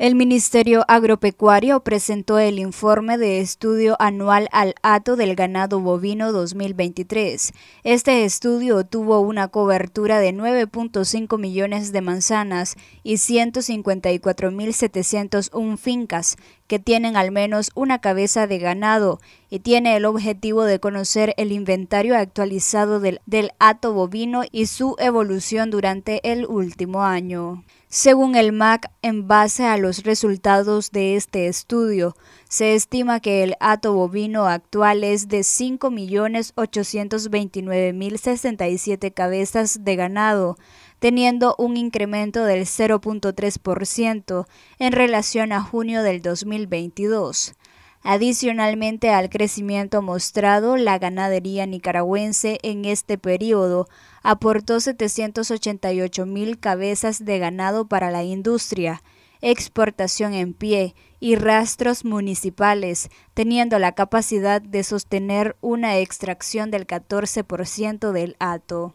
El Ministerio Agropecuario presentó el informe de estudio anual al hato del ganado bovino 2023. Este estudio tuvo una cobertura de 9.5 millones de manzanas y 154.701 fincas que tienen al menos una cabeza de ganado y tiene el objetivo de conocer el inventario actualizado del, hato bovino y su evolución durante el último año. Según el MAC, en base a los resultados de este estudio, se estima que el hato bovino actual es de 5.829.067 cabezas de ganado, teniendo un incremento del 0.3% en relación a junio del 2022. Adicionalmente al crecimiento mostrado, la ganadería nicaragüense en este periodo aportó 788 mil cabezas de ganado para la industria, exportación en pie y rastros municipales, teniendo la capacidad de sostener una extracción del 14% del ATO.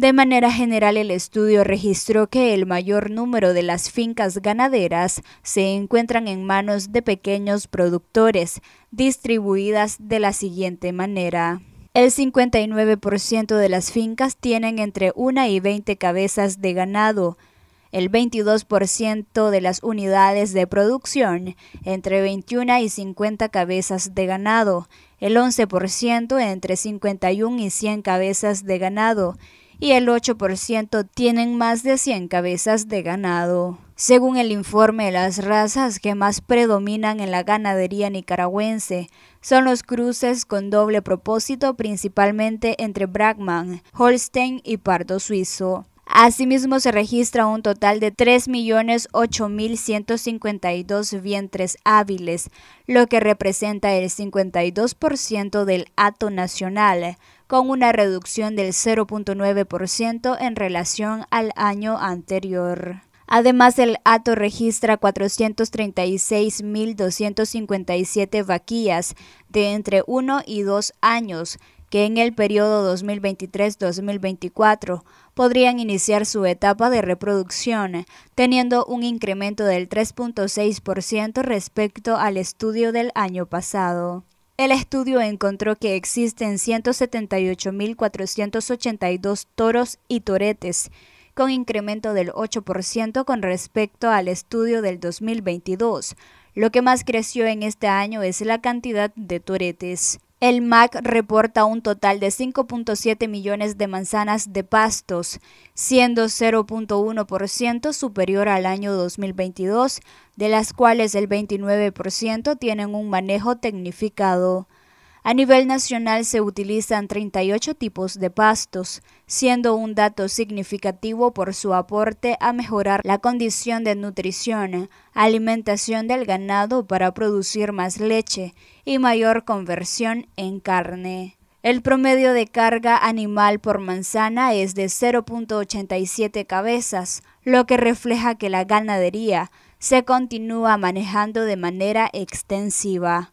De manera general, el estudio registró que el mayor número de las fincas ganaderas se encuentran en manos de pequeños productores, distribuidas de la siguiente manera. El 59% de las fincas tienen entre 1 y 20 cabezas de ganado, el 22% de las unidades de producción entre 21 y 50 cabezas de ganado, el 11% entre 51 y 100 cabezas de ganado y el 8% tienen más de 100 cabezas de ganado. Según el informe, las razas que más predominan en la ganadería nicaragüense son los cruces con doble propósito, principalmente entre Bragman, Holstein y Pardo Suizo. Asimismo, se registra un total de 3.008.152 vientres hábiles, lo que representa el 52% del hato nacional, con una reducción del 0.9% en relación al año anterior. Además, el ATO registra 436.257 vaquillas de entre 1 y 2 años que en el periodo 2023-2024 podrían iniciar su etapa de reproducción, teniendo un incremento del 3.6% respecto al estudio del año pasado. El estudio encontró que existen 178.482 toros y toretes, con incremento del 8% con respecto al estudio del 2022. Lo que más creció en este año es la cantidad de toretes. El MAC reporta un total de 5.7 millones de manzanas de pastos, siendo 0.1% superior al año 2022, de las cuales el 29% tienen un manejo tecnificado. A nivel nacional se utilizan 38 tipos de pastos, siendo un dato significativo por su aporte a mejorar la condición de nutrición, alimentación del ganado para producir más leche y mayor conversión en carne. El promedio de carga animal por manzana es de 0.87 cabezas, lo que refleja que la ganadería se continúa manejando de manera extensiva.